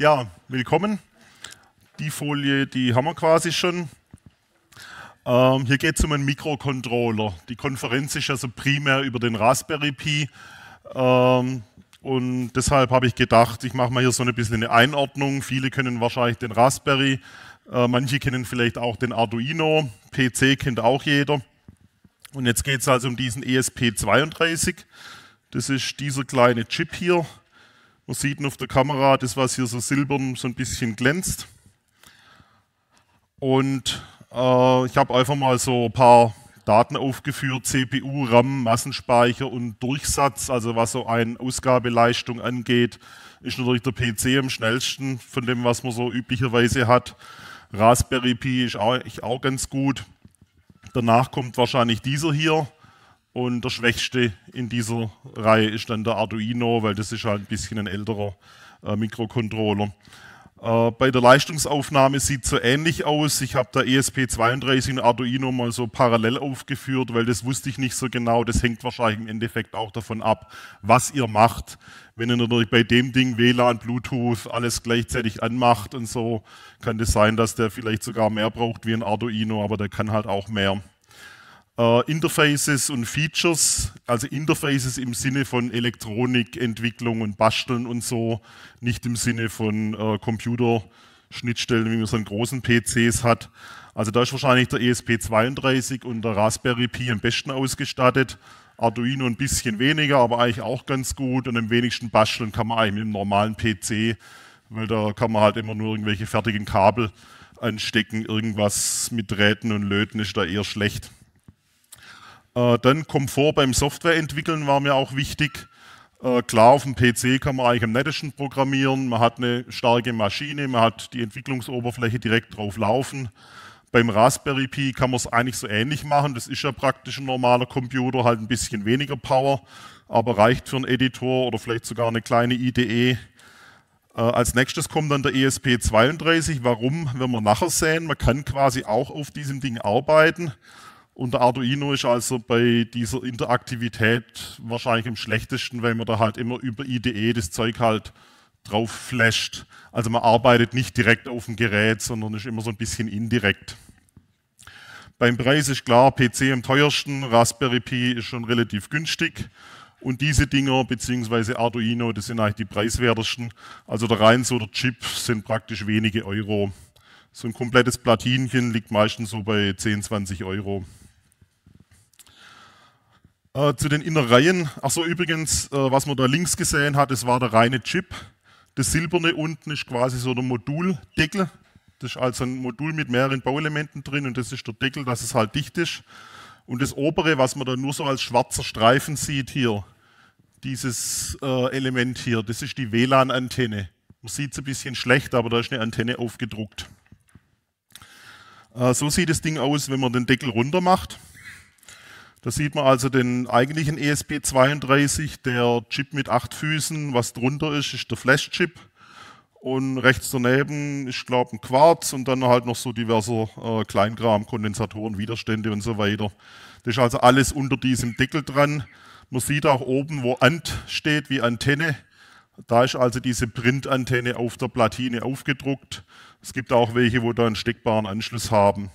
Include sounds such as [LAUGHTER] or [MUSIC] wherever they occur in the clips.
Ja, willkommen. Die Folie, die haben wir quasi schon. Ähm, hier geht es um einen Mikrocontroller. Die Konferenz ist also primär über den Raspberry Pi. Ähm, und deshalb habe ich gedacht, ich mache mal hier so ein bisschen eine Einordnung. Viele kennen wahrscheinlich den Raspberry, äh, manche kennen vielleicht auch den Arduino, PC kennt auch jeder. Und jetzt geht es also um diesen ESP32. Das ist dieser kleine Chip hier. Man sieht auf der Kamera das, was hier so silbern so ein bisschen glänzt. Und äh, ich habe einfach mal so ein paar Daten aufgeführt, CPU, RAM, Massenspeicher und Durchsatz, also was so eine Ausgabeleistung angeht, ist natürlich der PC am schnellsten von dem, was man so üblicherweise hat. Raspberry Pi ist auch, ist auch ganz gut. Danach kommt wahrscheinlich dieser hier. Und der Schwächste in dieser Reihe ist dann der Arduino, weil das ist halt ein bisschen ein älterer äh, Mikrocontroller. Äh, bei der Leistungsaufnahme sieht es so ähnlich aus. Ich habe da ESP32 und Arduino mal so parallel aufgeführt, weil das wusste ich nicht so genau. Das hängt wahrscheinlich im Endeffekt auch davon ab, was ihr macht. Wenn ihr natürlich bei dem Ding WLAN, Bluetooth, alles gleichzeitig anmacht und so, kann das sein, dass der vielleicht sogar mehr braucht wie ein Arduino, aber der kann halt auch mehr äh, Interfaces und Features, also Interfaces im Sinne von Elektronikentwicklung und Basteln und so, nicht im Sinne von äh, Computerschnittstellen, wie man so einen großen PCs hat. Also da ist wahrscheinlich der ESP32 und der Raspberry Pi am besten ausgestattet. Arduino ein bisschen weniger, aber eigentlich auch ganz gut und am wenigsten basteln kann man eigentlich mit einem normalen PC, weil da kann man halt immer nur irgendwelche fertigen Kabel anstecken, irgendwas mit Drähten und Löten ist da eher schlecht. Äh, dann Komfort beim Softwareentwickeln war mir auch wichtig. Äh, klar, auf dem PC kann man eigentlich am nettesten programmieren. Man hat eine starke Maschine, man hat die Entwicklungsoberfläche direkt drauf laufen. Beim Raspberry Pi kann man es eigentlich so ähnlich machen. Das ist ja praktisch ein normaler Computer, halt ein bisschen weniger Power, aber reicht für einen Editor oder vielleicht sogar eine kleine IDE. Äh, als nächstes kommt dann der ESP32. Warum? Werden wir nachher sehen, man kann quasi auch auf diesem Ding arbeiten. Und der Arduino ist also bei dieser Interaktivität wahrscheinlich am schlechtesten, weil man da halt immer über IDE das Zeug halt drauf flasht. Also man arbeitet nicht direkt auf dem Gerät, sondern ist immer so ein bisschen indirekt. Beim Preis ist klar, PC am teuersten, Raspberry Pi ist schon relativ günstig. Und diese Dinger, beziehungsweise Arduino, das sind eigentlich die preiswertesten. Also der Reins oder Chip sind praktisch wenige Euro. So ein komplettes Platinchen liegt meistens so bei 10, 20 Euro. Äh, zu den Innereien. Achso, übrigens, äh, was man da links gesehen hat, das war der reine Chip. Das silberne unten ist quasi so der Moduldeckel. Das ist also ein Modul mit mehreren Bauelementen drin und das ist der Deckel, dass es halt dicht ist. Und das obere, was man da nur so als schwarzer Streifen sieht hier, dieses äh, Element hier, das ist die WLAN-Antenne. Man sieht es ein bisschen schlecht, aber da ist eine Antenne aufgedruckt. Äh, so sieht das Ding aus, wenn man den Deckel runter macht. Da sieht man also den eigentlichen ESP32, der Chip mit acht Füßen, was drunter ist, ist der Flash-Chip. Und rechts daneben ist, glaube ein Quarz und dann halt noch so diverser äh, Kleinkram, Kondensatoren, Widerstände und so weiter. Das ist also alles unter diesem Deckel dran. Man sieht auch oben, wo Ant steht, wie Antenne. Da ist also diese Printantenne auf der Platine aufgedruckt. Es gibt auch welche, wo da einen steckbaren Anschluss haben.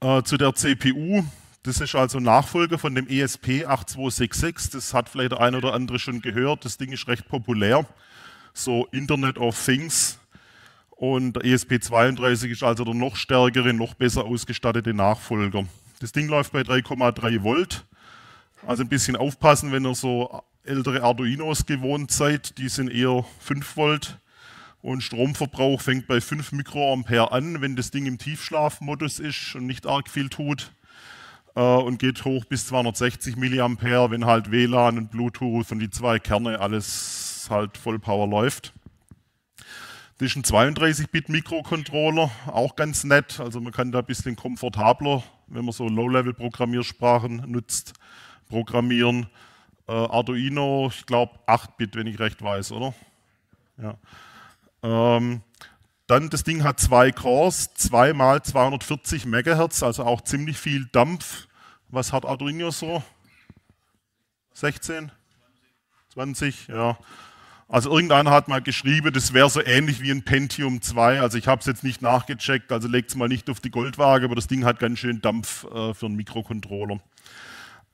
Äh, zu der CPU. Das ist also Nachfolger von dem ESP 8266. Das hat vielleicht der eine oder andere schon gehört. Das Ding ist recht populär. So Internet of Things. Und der ESP32 ist also der noch stärkere, noch besser ausgestattete Nachfolger. Das Ding läuft bei 3,3 Volt. Also ein bisschen aufpassen, wenn ihr so ältere Arduinos gewohnt seid. Die sind eher 5 Volt. Und Stromverbrauch fängt bei 5 Mikroampere an. Wenn das Ding im Tiefschlafmodus ist und nicht arg viel tut, äh, und geht hoch bis 260 Milliampere, wenn halt WLAN und Bluetooth und die zwei Kerne alles halt voll Power läuft. Das ist ein 32-Bit-Mikrocontroller, auch ganz nett. Also man kann da ein bisschen komfortabler, wenn man so Low-Level-Programmiersprachen nutzt, programmieren. Äh, Arduino, ich glaube 8-Bit, wenn ich recht weiß, oder? Ja. Ähm, dann das Ding hat zwei Cores, 2 mal 240 Megahertz, also auch ziemlich viel Dampf. Was hat Arduino so? 16? 20, ja. Also irgendeiner hat mal geschrieben, das wäre so ähnlich wie ein Pentium 2. Also ich habe es jetzt nicht nachgecheckt, also legt es mal nicht auf die Goldwaage, aber das Ding hat ganz schön Dampf äh, für einen Mikrocontroller.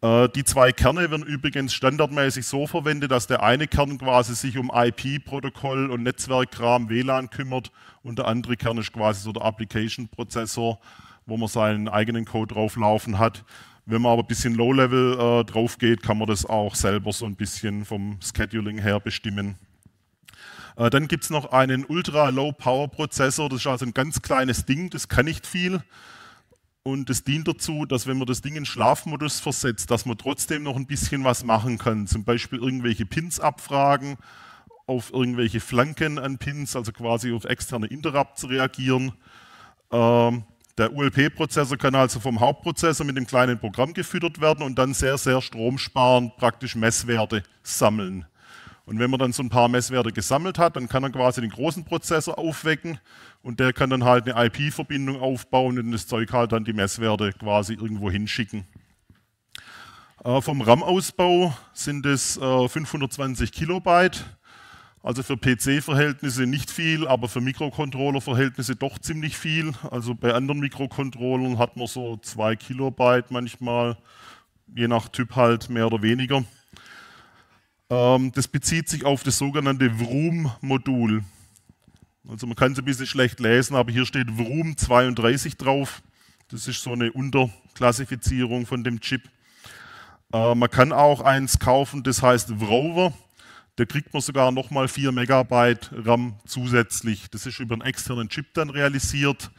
Äh, die zwei Kerne werden übrigens standardmäßig so verwendet, dass der eine Kern quasi sich um IP-Protokoll und Netzwerkkram WLAN kümmert und der andere Kern ist quasi so der Application-Prozessor, wo man seinen eigenen Code drauflaufen hat. Wenn man aber ein bisschen Low-Level äh, drauf geht, kann man das auch selber so ein bisschen vom Scheduling her bestimmen. Äh, dann gibt es noch einen Ultra-Low-Power-Prozessor, das ist also ein ganz kleines Ding, das kann nicht viel. Und es dient dazu, dass wenn man das Ding in Schlafmodus versetzt, dass man trotzdem noch ein bisschen was machen kann. Zum Beispiel irgendwelche Pins abfragen, auf irgendwelche Flanken an Pins, also quasi auf externe Interrupts reagieren. Ähm, der ULP-Prozessor kann also vom Hauptprozessor mit dem kleinen Programm gefüttert werden und dann sehr, sehr stromsparend praktisch Messwerte sammeln. Und wenn man dann so ein paar Messwerte gesammelt hat, dann kann er quasi den großen Prozessor aufwecken und der kann dann halt eine IP-Verbindung aufbauen und das Zeug halt dann die Messwerte quasi irgendwo hinschicken. Äh, vom RAM-Ausbau sind es äh, 520 Kilobyte, also für PC-Verhältnisse nicht viel, aber für Mikrocontroller-Verhältnisse doch ziemlich viel. Also bei anderen Mikrocontrollern hat man so 2 Kilobyte manchmal, je nach Typ halt mehr oder weniger. Ähm, das bezieht sich auf das sogenannte Vroom-Modul. Also man kann es ein bisschen schlecht lesen, aber hier steht Vroom 32 drauf. Das ist so eine Unterklassifizierung von dem Chip. Äh, man kann auch eins kaufen, das heißt Rover. Da kriegt man sogar nochmal 4 Megabyte RAM zusätzlich. Das ist über einen externen Chip dann realisiert.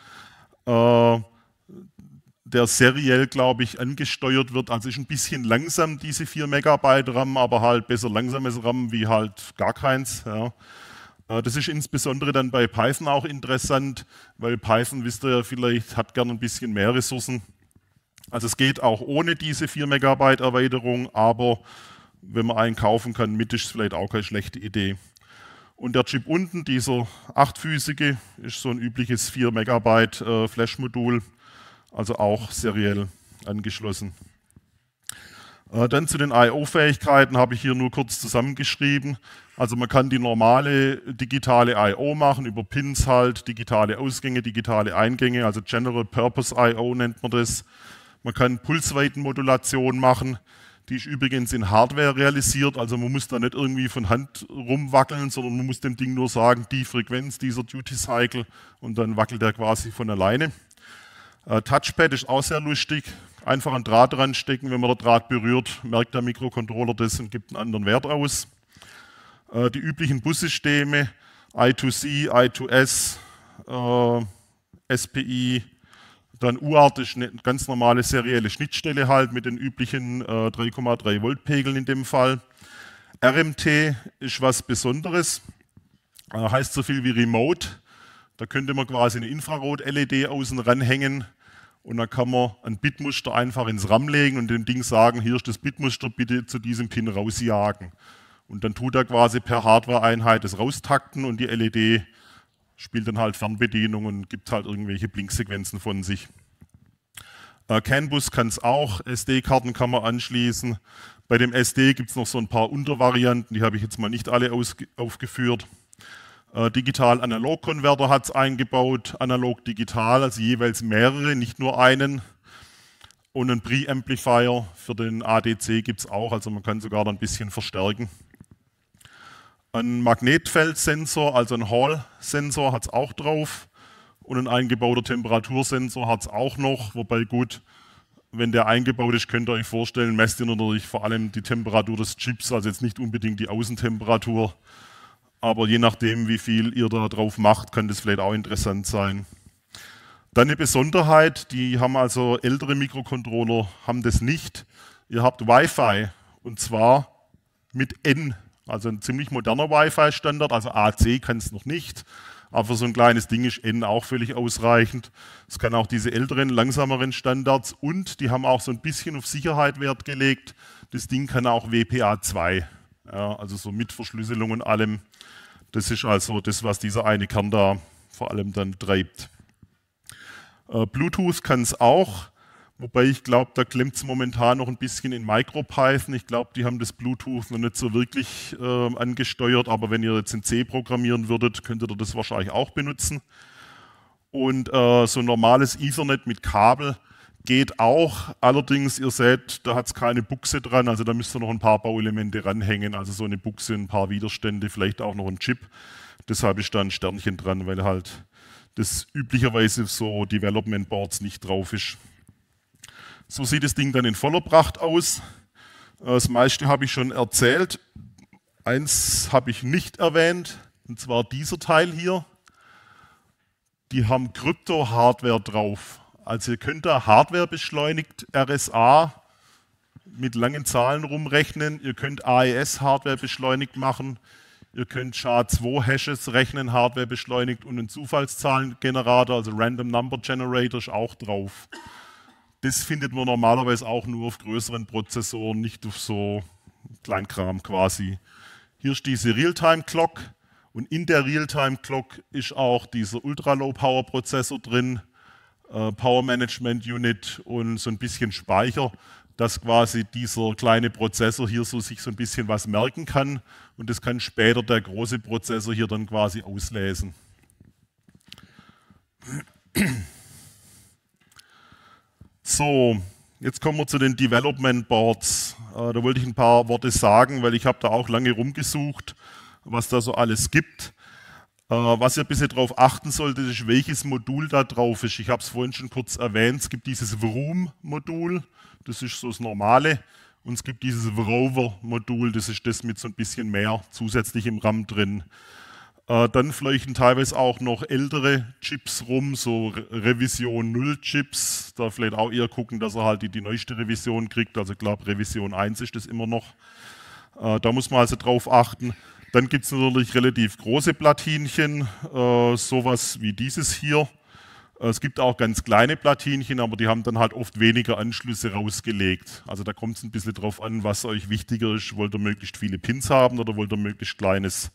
Äh, der seriell, glaube ich, angesteuert wird. Also ist ein bisschen langsam diese 4 Megabyte RAM, aber halt besser langsames RAM wie halt gar keins. Ja. Äh, das ist insbesondere dann bei Python auch interessant, weil Python, wisst ihr ja vielleicht, hat gerne ein bisschen mehr Ressourcen. Also es geht auch ohne diese 4 Megabyte Erweiterung, aber wenn man einen kaufen kann, mit ist es vielleicht auch keine schlechte Idee. Und der Chip unten, dieser achtfüßige, ist so ein übliches 4 Megabyte äh, Flash-Modul also auch seriell angeschlossen. Äh, dann zu den I.O.-Fähigkeiten habe ich hier nur kurz zusammengeschrieben. Also man kann die normale digitale I.O. machen, über Pins halt, digitale Ausgänge, digitale Eingänge, also General Purpose I.O. nennt man das. Man kann Pulsweitenmodulation machen, die ist übrigens in Hardware realisiert, also man muss da nicht irgendwie von Hand rumwackeln, sondern man muss dem Ding nur sagen, die Frequenz dieser Duty Cycle und dann wackelt er quasi von alleine. Äh, Touchpad ist auch sehr lustig. Einfach einen Draht ranstecken, wenn man den Draht berührt, merkt der Mikrocontroller das und gibt einen anderen Wert aus. Äh, die üblichen Bussysteme, I2C, I2S, äh, SPI, dann UART ist eine ganz normale serielle Schnittstelle halt mit den üblichen 3,3 Volt Pegeln in dem Fall. RMT ist was Besonderes, heißt so viel wie Remote da könnte man quasi eine Infrarot-LED außen ranhängen und dann kann man ein Bitmuster einfach ins RAM legen und dem Ding sagen, hier ist das Bitmuster, bitte zu diesem Pin rausjagen. Und dann tut er quasi per Hardware-Einheit das raustakten und die LED spielt dann halt Fernbedienung und gibt halt irgendwelche Blinksequenzen von sich. Äh, CAN-Bus kann es auch, SD-Karten kann man anschließen. Bei dem SD gibt es noch so ein paar Untervarianten, die habe ich jetzt mal nicht alle aufgeführt. Äh, Digital-Analog-Konverter hat es eingebaut, analog-digital, also jeweils mehrere, nicht nur einen. Und einen Pre-Amplifier für den ADC gibt es auch, also man kann sogar ein bisschen verstärken. Ein Magnetfeldsensor, also ein Hall-Sensor hat es auch drauf. Und ein eingebauter Temperatursensor hat es auch noch, wobei gut, wenn der eingebaut ist, könnt ihr euch vorstellen, messt ihr natürlich vor allem die Temperatur des Chips, also jetzt nicht unbedingt die Außentemperatur aber je nachdem, wie viel ihr da drauf macht, könnte es vielleicht auch interessant sein. Dann eine Besonderheit, die haben also ältere Mikrocontroller, haben das nicht. Ihr habt Wi-Fi und zwar mit N, also ein ziemlich moderner Wi-Fi-Standard, also AC kann es noch nicht. Aber für so ein kleines Ding ist N auch völlig ausreichend. Es kann auch diese älteren, langsameren Standards und die haben auch so ein bisschen auf Sicherheit Wert gelegt. Das Ding kann auch WPA2. Ja, also so mit Verschlüsselung und allem. Das ist also das, was dieser eine Kern da vor allem dann treibt. Äh, Bluetooth kann es auch, wobei ich glaube, da klemmt es momentan noch ein bisschen in MicroPython. Ich glaube, die haben das Bluetooth noch nicht so wirklich äh, angesteuert, aber wenn ihr jetzt in C programmieren würdet, könntet ihr das wahrscheinlich auch benutzen. Und äh, so ein normales Ethernet mit Kabel, Geht auch, allerdings, ihr seht, da hat es keine Buchse dran, also da müsst ihr noch ein paar Bauelemente ranhängen, also so eine Buchse, ein paar Widerstände, vielleicht auch noch ein Chip. Deshalb ist da ein Sternchen dran, weil halt das üblicherweise so Development Boards nicht drauf ist. So sieht das Ding dann in voller Pracht aus. Das meiste habe ich schon erzählt. Eins habe ich nicht erwähnt, und zwar dieser Teil hier. Die haben Krypto-Hardware drauf. Also ihr könnt da Hardware beschleunigt RSA mit langen Zahlen rumrechnen, ihr könnt AES-Hardware beschleunigt machen, ihr könnt SHA-2-Hashes rechnen, Hardware beschleunigt und ein Zufallszahlengenerator, also Random Number Generator ist auch drauf. Das findet man normalerweise auch nur auf größeren Prozessoren, nicht auf so Kleinkram quasi. Hier ist diese Realtime-Clock und in der Realtime-Clock ist auch dieser Ultra-Low-Power-Prozessor drin äh, Power Management Unit und so ein bisschen Speicher, dass quasi dieser kleine Prozessor hier so sich so ein bisschen was merken kann und das kann später der große Prozessor hier dann quasi auslesen. So, jetzt kommen wir zu den Development Boards. Äh, da wollte ich ein paar Worte sagen, weil ich habe da auch lange rumgesucht, was da so alles gibt. Äh, was ihr ein bisschen darauf achten solltet, ist, welches Modul da drauf ist. Ich habe es vorhin schon kurz erwähnt, es gibt dieses Vroom-Modul, das ist so das normale, und es gibt dieses Rover-Modul, das ist das mit so ein bisschen mehr zusätzlichem RAM drin. Äh, dann fleuchen teilweise auch noch ältere Chips rum, so Revision 0 Chips. Da vielleicht auch eher gucken, dass er halt die, die neueste Revision kriegt. Also ich glaube, Revision 1 ist das immer noch. Äh, da muss man also drauf achten. Dann gibt es natürlich relativ große Platinchen, äh, sowas wie dieses hier. Äh, es gibt auch ganz kleine Platinchen, aber die haben dann halt oft weniger Anschlüsse rausgelegt. Also da kommt es ein bisschen drauf an, was euch wichtiger ist. Wollt ihr möglichst viele Pins haben oder wollt ihr möglichst kleines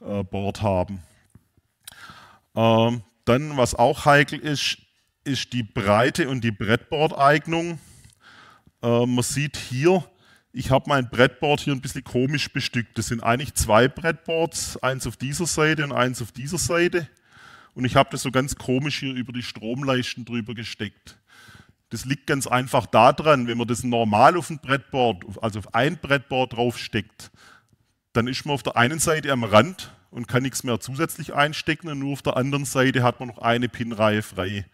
äh, Board haben? Ähm, dann, was auch heikel ist, ist die Breite und die Brettboard-Eignung. Äh, man sieht hier, ich habe mein Brettboard hier ein bisschen komisch bestückt. Das sind eigentlich zwei Brettboards, eins auf dieser Seite und eins auf dieser Seite. Und ich habe das so ganz komisch hier über die Stromleisten drüber gesteckt. Das liegt ganz einfach daran, wenn man das normal auf ein Brettboard, also auf ein Brettboard draufsteckt, dann ist man auf der einen Seite am Rand und kann nichts mehr zusätzlich einstecken und nur auf der anderen Seite hat man noch eine Pinreihe frei.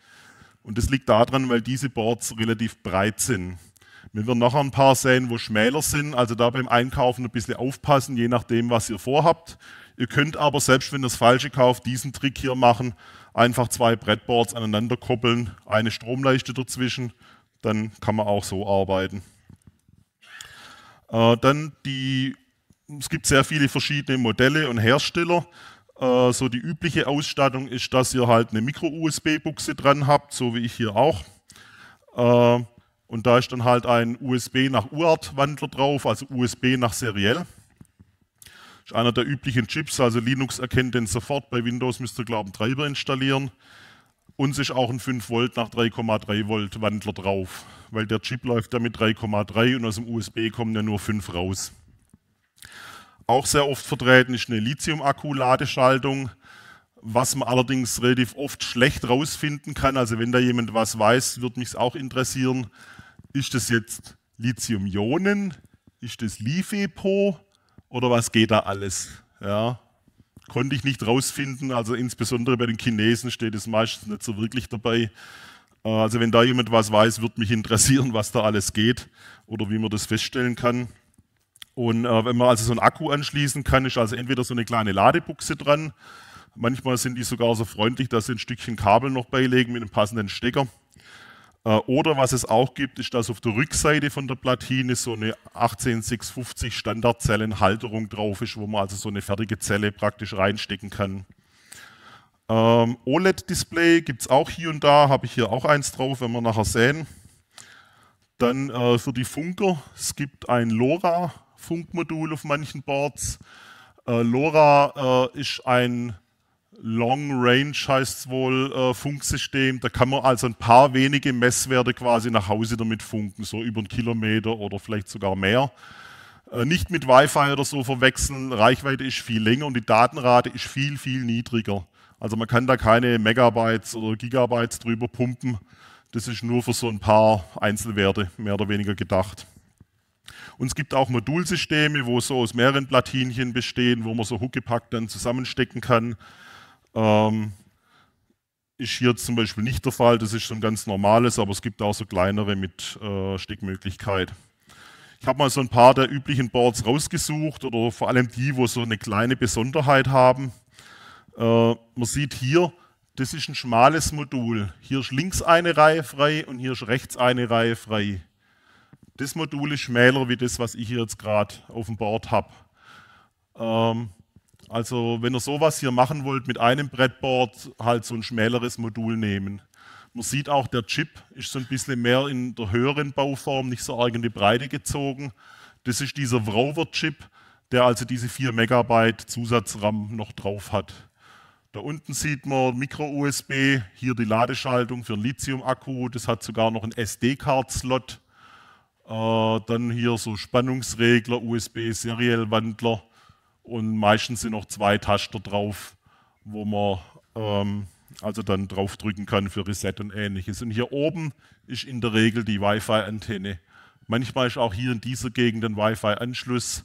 Und das liegt daran, weil diese Boards relativ breit sind. Wir werden nachher ein paar sehen, wo schmäler sind, also da beim Einkaufen ein bisschen aufpassen, je nachdem, was ihr vorhabt. Ihr könnt aber, selbst wenn ihr das Falsche kauft, diesen Trick hier machen, einfach zwei Breadboards aneinander koppeln, eine Stromleiste dazwischen, dann kann man auch so arbeiten. Äh, dann die, es gibt sehr viele verschiedene Modelle und Hersteller. Äh, so die übliche Ausstattung ist, dass ihr halt eine Micro-USB-Buchse dran habt, so wie ich hier auch. Äh, und da ist dann halt ein USB nach UART-Wandler drauf, also USB nach seriell. Das Ist einer der üblichen Chips, also Linux erkennt den sofort. Bei Windows müsst ihr, glaube ich, einen Treiber installieren. Uns ist auch ein 5 Volt nach 3,3 Volt Wandler drauf, weil der Chip läuft ja mit 3,3 und aus dem USB kommen ja nur 5 raus. Auch sehr oft vertreten ist eine Lithium-Akku-Ladeschaltung, was man allerdings relativ oft schlecht rausfinden kann. Also wenn da jemand was weiß, würde mich es auch interessieren. Ist das jetzt Lithium-Ionen? Ist das LiFePO? Oder was geht da alles? Ja, konnte ich nicht rausfinden. Also insbesondere bei den Chinesen steht es meistens nicht so wirklich dabei. Äh, also wenn da jemand was weiß, würde mich interessieren, was da alles geht oder wie man das feststellen kann. Und äh, wenn man also so einen Akku anschließen kann, ist also entweder so eine kleine Ladebuchse dran. Manchmal sind die sogar so freundlich, dass sie ein Stückchen Kabel noch beilegen mit einem passenden Stecker. Äh, oder was es auch gibt, ist, dass auf der Rückseite von der Platine so eine 18650 Standardzellenhalterung drauf ist, wo man also so eine fertige Zelle praktisch reinstecken kann. Ähm, OLED-Display gibt es auch hier und da, habe ich hier auch eins drauf, wenn wir nachher sehen. Dann äh, für die Funker, es gibt ein LoRa-Funkmodul auf manchen Boards. Äh, LoRa äh, ist ein Long Range heißt es wohl, äh, Funksystem. Da kann man also ein paar wenige Messwerte quasi nach Hause damit funken, so über einen Kilometer oder vielleicht sogar mehr. Äh, nicht mit Wi-Fi oder so verwechseln. Reichweite ist viel länger und die Datenrate ist viel, viel niedriger. Also man kann da keine Megabytes oder Gigabytes drüber pumpen. Das ist nur für so ein paar Einzelwerte mehr oder weniger gedacht. Und es gibt auch Modulsysteme, wo so aus mehreren Platinchen bestehen, wo man so Huckepack dann zusammenstecken kann. Ähm, ist hier zum Beispiel nicht der Fall, das ist so ein ganz normales, aber es gibt auch so kleinere mit äh, Steckmöglichkeit. Ich habe mal so ein paar der üblichen Boards rausgesucht oder vor allem die, wo so eine kleine Besonderheit haben. Äh, man sieht hier, das ist ein schmales Modul. Hier ist links eine Reihe frei und hier ist rechts eine Reihe frei. Das Modul ist schmäler wie das, was ich hier jetzt gerade auf dem Board habe. Ähm, also wenn ihr sowas hier machen wollt, mit einem Brettboard halt so ein schmäleres Modul nehmen. Man sieht auch, der Chip ist so ein bisschen mehr in der höheren Bauform, nicht so arg in die Breite gezogen. Das ist dieser Rover-Chip, der also diese 4 Megabyte Zusatzram noch drauf hat. Da unten sieht man Micro-USB, hier die Ladeschaltung für einen Lithium-Akku, das hat sogar noch einen SD-Card-Slot. Äh, dann hier so Spannungsregler, USB-Seriellwandler und meistens sind noch zwei Taster drauf, wo man ähm, also dann draufdrücken kann für Reset und ähnliches. Und hier oben ist in der Regel die Wi-Fi-Antenne. Manchmal ist auch hier in dieser Gegend ein Wi-Fi-Anschluss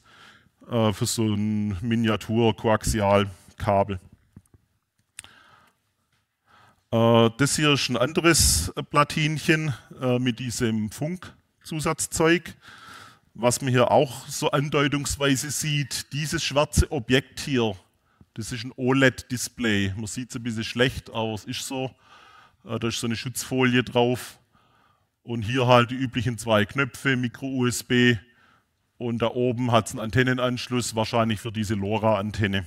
äh, für so ein miniatur koaxial kabel äh, das hier ist ein anderes Platinchen äh, mit diesem Funkzusatzzeug. zusatzzeug was man hier auch so andeutungsweise sieht, dieses schwarze Objekt hier, das ist ein OLED-Display. Man sieht es ein bisschen schlecht, aber es ist so. Äh, da ist so eine Schutzfolie drauf. Und hier halt die üblichen zwei Knöpfe, Micro-USB. Und da oben hat es einen Antennenanschluss, wahrscheinlich für diese LoRa-Antenne.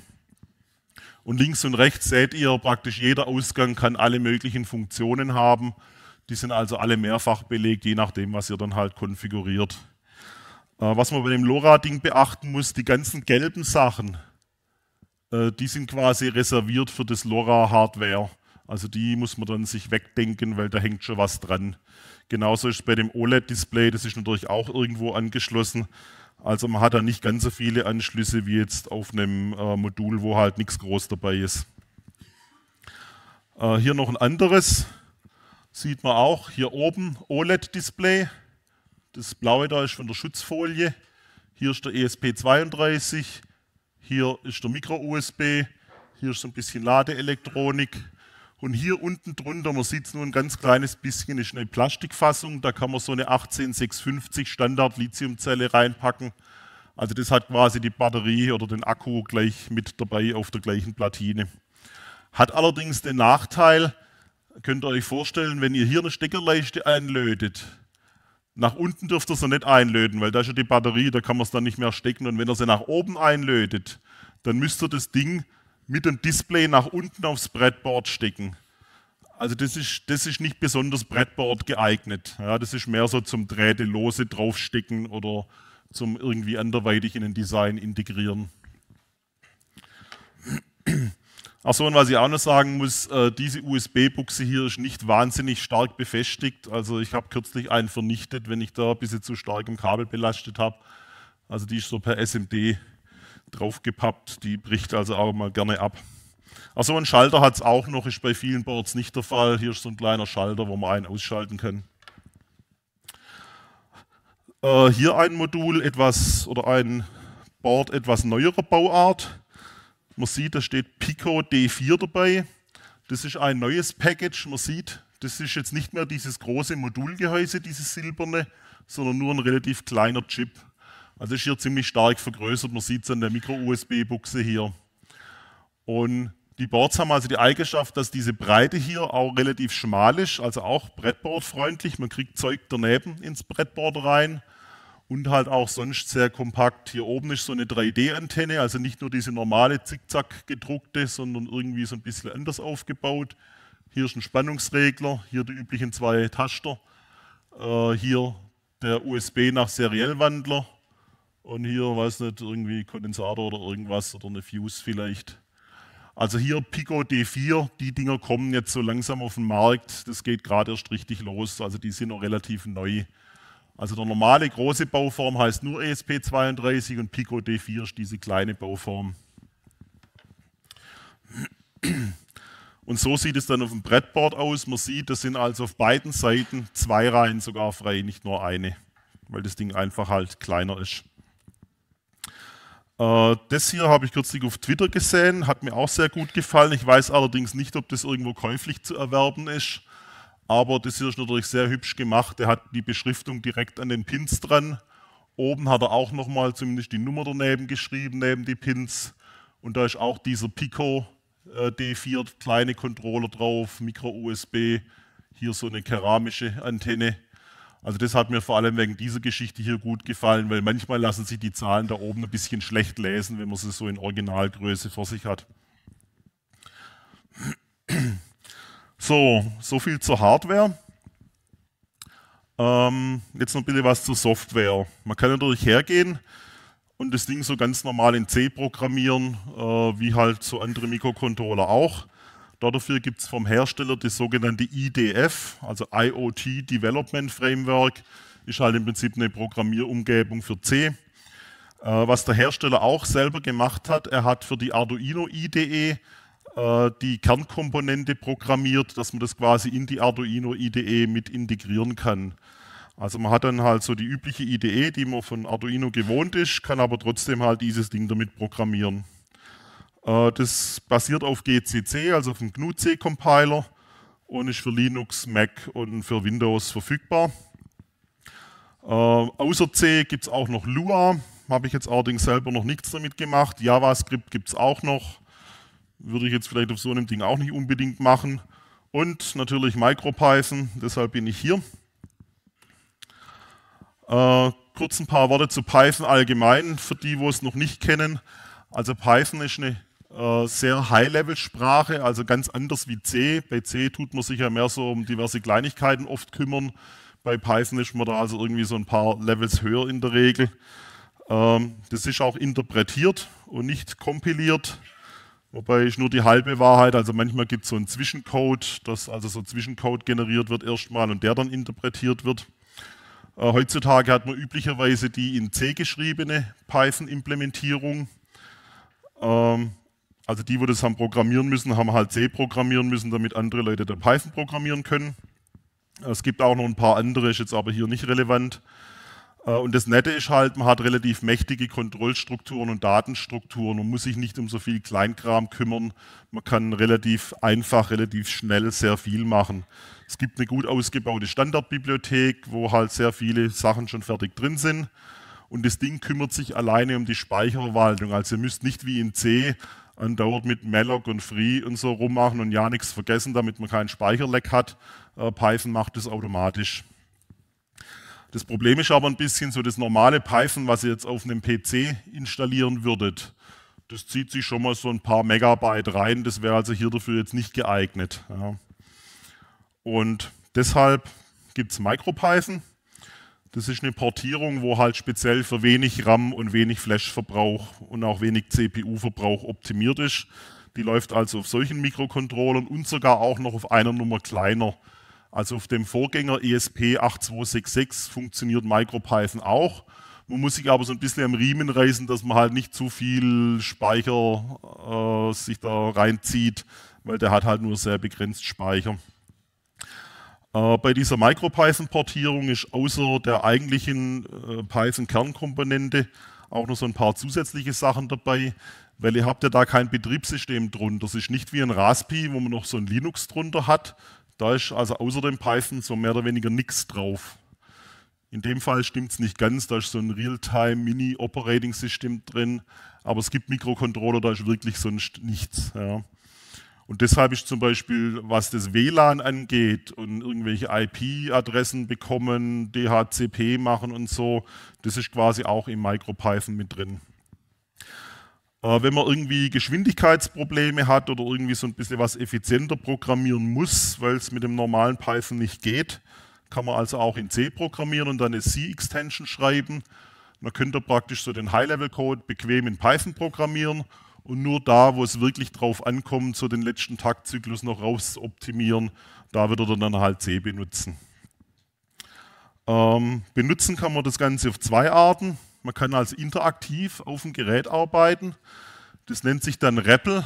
Und links und rechts seht ihr, praktisch jeder Ausgang kann alle möglichen Funktionen haben. Die sind also alle mehrfach belegt, je nachdem, was ihr dann halt konfiguriert. Äh, was man bei dem LoRa-Ding beachten muss, die ganzen gelben Sachen, äh, die sind quasi reserviert für das LoRa-Hardware. Also die muss man dann sich wegdenken, weil da hängt schon was dran. Genauso ist es bei dem OLED-Display, das ist natürlich auch irgendwo angeschlossen. Also man hat da nicht ganz so viele Anschlüsse wie jetzt auf einem äh, Modul, wo halt nichts groß dabei ist. hier noch ein anderes, sieht man auch, hier oben OLED-Display. Das blaue da ist von der Schutzfolie. Hier ist der ESP32, hier ist der Micro-USB, hier ist so ein bisschen Ladeelektronik. Und hier unten drunter, man sieht es nur ein ganz kleines bisschen, ist eine Plastikfassung. Da kann man so eine 18650 Standard Lithiumzelle reinpacken. Also das hat quasi die Batterie oder den Akku gleich mit dabei auf der gleichen Platine. Hat allerdings den Nachteil, könnt ihr euch vorstellen, wenn ihr hier eine Steckerleiste einlötet, nach unten dürft ihr sie nicht einlöten, weil da ist ja die Batterie, da kann man es dann nicht mehr stecken. Und wenn ihr sie nach oben einlötet, dann müsst ihr das Ding mit dem Display nach unten aufs Brettboard stecken. Also das ist, das ist nicht besonders Brettboard geeignet. Ja, das ist mehr so zum Drähte lose draufstecken oder zum irgendwie anderweitig in ein Design integrieren. Achso, und was ich auch noch sagen muss, äh, diese USB-Buchse hier ist nicht wahnsinnig stark befestigt. Also ich habe kürzlich einen vernichtet, wenn ich da ein bisschen zu stark im Kabel belastet habe. Also die ist so per SMD draufgepappt, die bricht also auch mal gerne ab. Achso, ein Schalter hat es auch noch, ist bei vielen Boards nicht der Fall. Hier ist so ein kleiner Schalter, wo man einen ausschalten kann. Äh, hier ein Modul, etwas oder ein Board etwas neuerer Bauart. Man sieht, da steht Pico D4 dabei. Das ist ein neues Package. Man sieht, das ist jetzt nicht mehr dieses große Modulgehäuse, dieses silberne, sondern nur ein relativ kleiner Chip. Also ist hier ziemlich stark vergrößert. Man sieht es an der Micro-USB-Buchse hier. Und die Boards haben also die Eigenschaft, dass diese Breite hier auch relativ schmal ist, also auch Brettboard-freundlich. Man kriegt Zeug daneben ins Brettboard rein und halt auch sonst sehr kompakt. Hier oben ist so eine 3D-Antenne, also nicht nur diese normale zickzack gedruckte, sondern irgendwie so ein bisschen anders aufgebaut. Hier ist ein Spannungsregler, hier die üblichen zwei Taster, äh, hier der USB nach Seriellwandler und hier, weiß nicht, irgendwie Kondensator oder irgendwas oder eine Fuse vielleicht. Also hier Pico D4, die Dinger kommen jetzt so langsam auf den Markt, das geht gerade erst richtig los, also die sind noch relativ neu. Also der normale große Bauform heißt nur ESP32 und Pico D4 ist diese kleine Bauform. Und so sieht es dann auf dem Brettboard aus. Man sieht, das sind also auf beiden Seiten zwei Reihen sogar frei, nicht nur eine, weil das Ding einfach halt kleiner ist. Äh, das hier habe ich kürzlich auf Twitter gesehen, hat mir auch sehr gut gefallen. Ich weiß allerdings nicht, ob das irgendwo käuflich zu erwerben ist aber das hier ist natürlich sehr hübsch gemacht. Er hat die Beschriftung direkt an den Pins dran. Oben hat er auch nochmal zumindest die Nummer daneben geschrieben, neben die Pins. Und da ist auch dieser Pico äh, D4 kleine Controller drauf, Micro-USB, hier so eine keramische Antenne. Also das hat mir vor allem wegen dieser Geschichte hier gut gefallen, weil manchmal lassen sich die Zahlen da oben ein bisschen schlecht lesen, wenn man sie so in Originalgröße vor sich hat. So, so viel zur Hardware. Ähm, jetzt noch ein bisschen was zur Software. Man kann natürlich hergehen und das Ding so ganz normal in C programmieren, äh, wie halt so andere Mikrocontroller auch. Dafür gibt es vom Hersteller das sogenannte IDF, also IoT Development Framework, ist halt im Prinzip eine Programmierumgebung für C. Äh, was der Hersteller auch selber gemacht hat, er hat für die Arduino IDE äh, die Kernkomponente programmiert, dass man das quasi in die Arduino IDE mit integrieren kann. Also man hat dann halt so die übliche IDE, die man von Arduino gewohnt ist, kann aber trotzdem halt dieses Ding damit programmieren. Äh, das basiert auf GCC, also auf dem GNU-C-Compiler und ist für Linux, Mac und für Windows verfügbar. Äh, außer C gibt es auch noch Lua, habe ich jetzt allerdings selber noch nichts damit gemacht. JavaScript gibt es auch noch. Würde ich jetzt vielleicht auf so einem Ding auch nicht unbedingt machen. Und natürlich MicroPython, deshalb bin ich hier. Äh, kurz ein paar Worte zu Python allgemein, für die, wo es noch nicht kennen. Also Python ist eine äh, sehr High-Level-Sprache, also ganz anders wie C. Bei C tut man sich ja mehr so um diverse Kleinigkeiten oft kümmern. Bei Python ist man da also irgendwie so ein paar Levels höher in der Regel. Ähm, das ist auch interpretiert und nicht kompiliert. Wobei ich nur die halbe Wahrheit, also manchmal gibt es so einen Zwischencode, dass also so ein Zwischencode generiert wird erstmal und der dann interpretiert wird. Äh, heutzutage hat man üblicherweise die in C geschriebene Python-Implementierung. Ähm, also die, die das haben programmieren müssen, haben halt C programmieren müssen, damit andere Leute dann Python programmieren können. Es gibt auch noch ein paar andere, ist jetzt aber hier nicht relevant. Äh, und das Nette ist halt, man hat relativ mächtige Kontrollstrukturen und Datenstrukturen und muss sich nicht um so viel Kleinkram kümmern. Man kann relativ einfach, relativ schnell sehr viel machen. Es gibt eine gut ausgebaute Standardbibliothek, wo halt sehr viele Sachen schon fertig drin sind. Und das Ding kümmert sich alleine um die Speicherverwaltung. Also ihr müsst nicht wie in C andauernd mit malloc und free und so rummachen und ja nichts vergessen, damit man keinen Speicherleck hat. Äh, Python macht das automatisch. Das Problem ist aber ein bisschen so das normale Python, was ihr jetzt auf einem PC installieren würdet. Das zieht sich schon mal so ein paar Megabyte rein. Das wäre also hier dafür jetzt nicht geeignet. Ja. Und deshalb gibt es MicroPython. Das ist eine Portierung, wo halt speziell für wenig RAM und wenig Flash-Verbrauch und auch wenig CPU-Verbrauch optimiert ist. Die läuft also auf solchen Mikrocontrollern und sogar auch noch auf einer Nummer kleiner also auf dem Vorgänger ESP8266 funktioniert MicroPython auch. Man muss sich aber so ein bisschen am Riemen reißen, dass man halt nicht zu viel Speicher äh, sich da reinzieht, weil der hat halt nur sehr begrenzt Speicher. Äh, bei dieser MicroPython-Portierung ist außer der eigentlichen äh, Python-Kernkomponente auch noch so ein paar zusätzliche Sachen dabei, weil ihr habt ja da kein Betriebssystem drunter. Das ist nicht wie ein Raspi, wo man noch so ein Linux drunter hat, da ist also außer dem Python so mehr oder weniger nichts drauf. In dem Fall stimmt es nicht ganz, da ist so ein Real-Time-Mini-Operating-System drin, aber es gibt Mikrocontroller, da ist wirklich sonst nichts. Ja. Und deshalb ist zum Beispiel, was das WLAN angeht und irgendwelche IP-Adressen bekommen, DHCP machen und so, das ist quasi auch im MicroPython mit drin. Äh, wenn man irgendwie Geschwindigkeitsprobleme hat oder irgendwie so ein bisschen was effizienter programmieren muss, weil es mit dem normalen Python nicht geht, kann man also auch in C programmieren und dann eine C-Extension schreiben. Man könnte praktisch so den High-Level-Code bequem in Python programmieren und nur da, wo es wirklich drauf ankommt, so den letzten Taktzyklus noch raus optimieren, da würde er dann halt C benutzen. Ähm, benutzen kann man das Ganze auf zwei Arten. Man kann also interaktiv auf dem Gerät arbeiten. Das nennt sich dann REPL,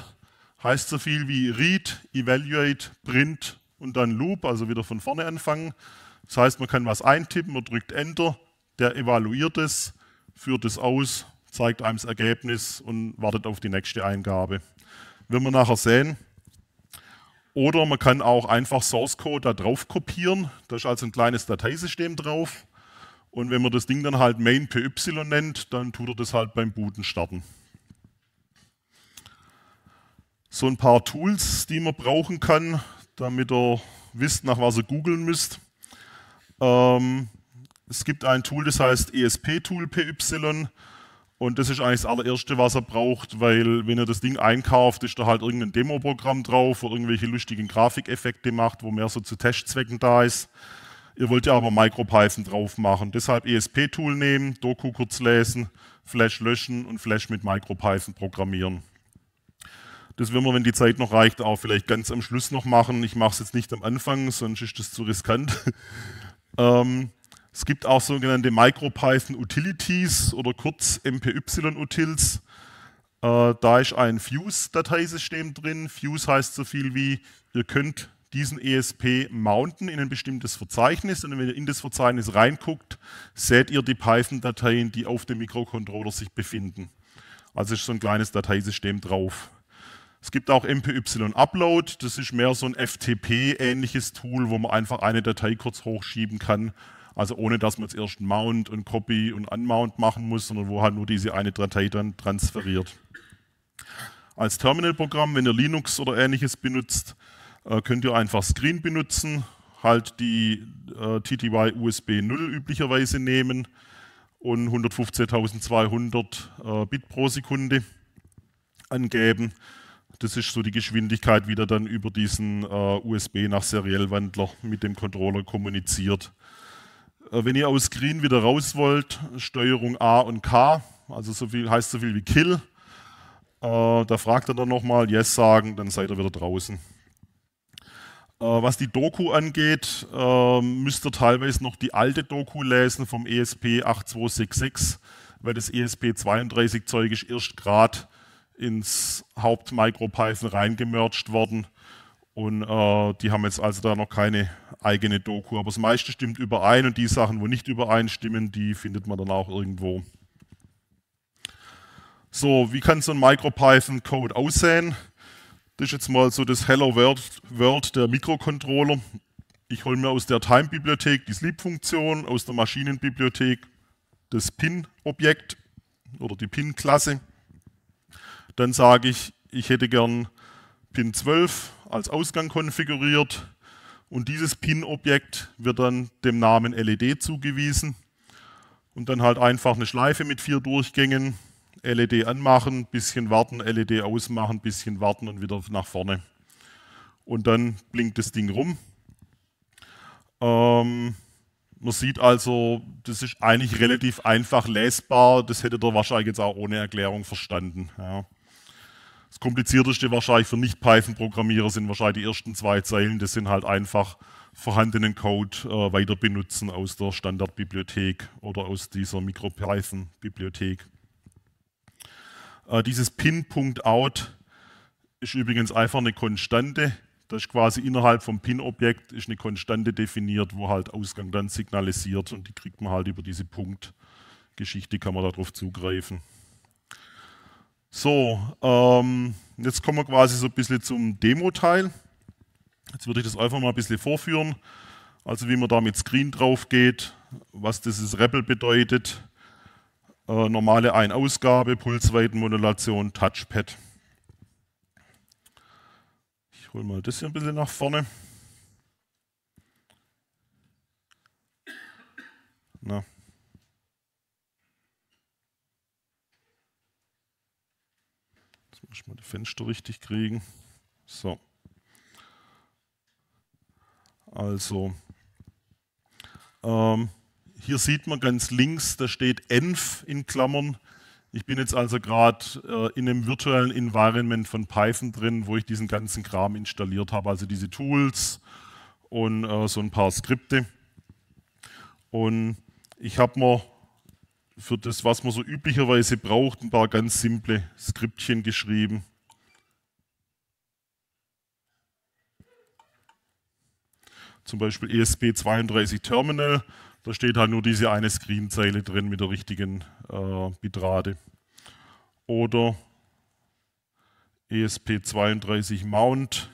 heißt so viel wie Read, Evaluate, Print und dann Loop, also wieder von vorne anfangen. Das heißt, man kann was eintippen, man drückt Enter, der evaluiert es, führt es aus, zeigt einem das Ergebnis und wartet auf die nächste Eingabe. Wenn wir nachher sehen, oder man kann auch einfach Source Code da drauf kopieren. Da ist also ein kleines Dateisystem drauf. Und wenn man das Ding dann halt main py nennt, dann tut er das halt beim Booten starten. So ein paar Tools, die man brauchen kann, damit ihr wisst, nach was ihr googeln müsst. Ähm, es gibt ein Tool, das heißt ESP-Tool PY. Und das ist eigentlich das allererste, was er braucht, weil wenn er das Ding einkauft, ist da halt irgendein Demo-Programm drauf, wo irgendwelche lustigen Grafikeffekte macht, wo mehr so zu Testzwecken da ist. Ihr wollt ja aber MicroPython drauf machen. Deshalb ESP-Tool nehmen, Doku kurz lesen, Flash löschen und Flash mit MicroPython programmieren. Das werden wir, wenn die Zeit noch reicht, auch vielleicht ganz am Schluss noch machen. Ich mache es jetzt nicht am Anfang, sonst ist das zu riskant. [LAUGHS] ähm, es gibt auch sogenannte MicroPython Utilities oder kurz MPY-Utils. Äh, da ist ein Fuse-Dateisystem drin. Fuse heißt so viel wie, ihr könnt diesen ESP mounten in ein bestimmtes Verzeichnis. Und wenn ihr in das Verzeichnis reinguckt, seht ihr die Python-Dateien, die auf dem Mikrocontroller sich befinden. Also ist so ein kleines Dateisystem drauf. Es gibt auch MPY-Upload, das ist mehr so ein FTP-ähnliches Tool, wo man einfach eine Datei kurz hochschieben kann. Also ohne, dass man zuerst Mount und Copy und Unmount machen muss, sondern wo halt nur diese eine Datei dann transferiert. Als Terminalprogramm, wenn ihr Linux oder ähnliches benutzt, äh, könnt ihr einfach Screen benutzen, halt die äh, TTY USB 0 üblicherweise nehmen und 115.200 äh, Bit pro Sekunde angeben. Das ist so die Geschwindigkeit, wie der dann über diesen äh, USB nach Seriellwandler mit dem Controller kommuniziert. Äh, wenn ihr aus Screen wieder raus wollt, Steuerung A und K, also so viel, heißt so viel wie Kill, äh, da fragt er dann nochmal, Yes sagen, dann seid ihr wieder draußen. Äh, was die Doku angeht, ähm, müsst ihr teilweise noch die alte Doku lesen vom ESP 8266, weil das ESP 32 Zeug ist erst gerade ins Haupt-MicroPython reingemerged worden. Und äh, die haben jetzt also da noch keine eigene Doku. Aber das meiste stimmt überein und die Sachen, wo nicht übereinstimmen, die findet man dann auch irgendwo. So, wie kann so ein MicroPython-Code aussehen? Das ist jetzt mal so das Hello World, World der Mikrocontroller. Ich hole mir aus der Time-Bibliothek die Sleep-Funktion, aus der Maschinenbibliothek das PIN-Objekt oder die PIN-Klasse. Dann sage ich, ich hätte gern PIN 12 als Ausgang konfiguriert und dieses PIN-Objekt wird dann dem Namen LED zugewiesen und dann halt einfach eine Schleife mit vier Durchgängen LED anmachen, bisschen warten, LED ausmachen, bisschen warten und wieder nach vorne. Und dann blinkt das Ding rum. Ähm, man sieht also, das ist eigentlich relativ einfach lesbar. Das hätte der wahrscheinlich jetzt auch ohne Erklärung verstanden. Ja. Das komplizierteste wahrscheinlich für Nicht-Python-Programmierer sind wahrscheinlich die ersten zwei Zeilen. Das sind halt einfach vorhandenen Code äh, weiter benutzen aus der Standardbibliothek oder aus dieser MicroPython-Bibliothek. Äh, dieses Pin.out ist übrigens einfach eine Konstante. Das ist quasi innerhalb vom Pin-Objekt ist eine Konstante definiert, wo halt Ausgang dann signalisiert und die kriegt man halt über diese Punkt-Geschichte, kann man darauf zugreifen. So, ähm, jetzt kommen wir quasi so ein bisschen zum Demo-Teil. Jetzt würde ich das einfach mal ein bisschen vorführen. Also wie man da mit Screen drauf geht, was dieses REPL bedeutet, äh, normale Ein-Ausgabe, Pulsweitenmodulation, Touchpad. Ich hole mal das hier ein bisschen nach vorne. Na. Jetzt muss ich mal die Fenster richtig kriegen. So. Also, ähm, hier sieht man ganz links, da steht Env in Klammern. Ich bin jetzt also gerade äh, in einem virtuellen Environment von Python drin, wo ich diesen ganzen Kram installiert habe, also diese Tools und äh, so ein paar Skripte. Und ich habe mir für das, was man so üblicherweise braucht, ein paar ganz simple Skriptchen geschrieben. Zum Beispiel ESP32 Terminal da steht halt nur diese eine Screenzeile drin mit der richtigen äh, Bitrate. Oder ESP32 Mount.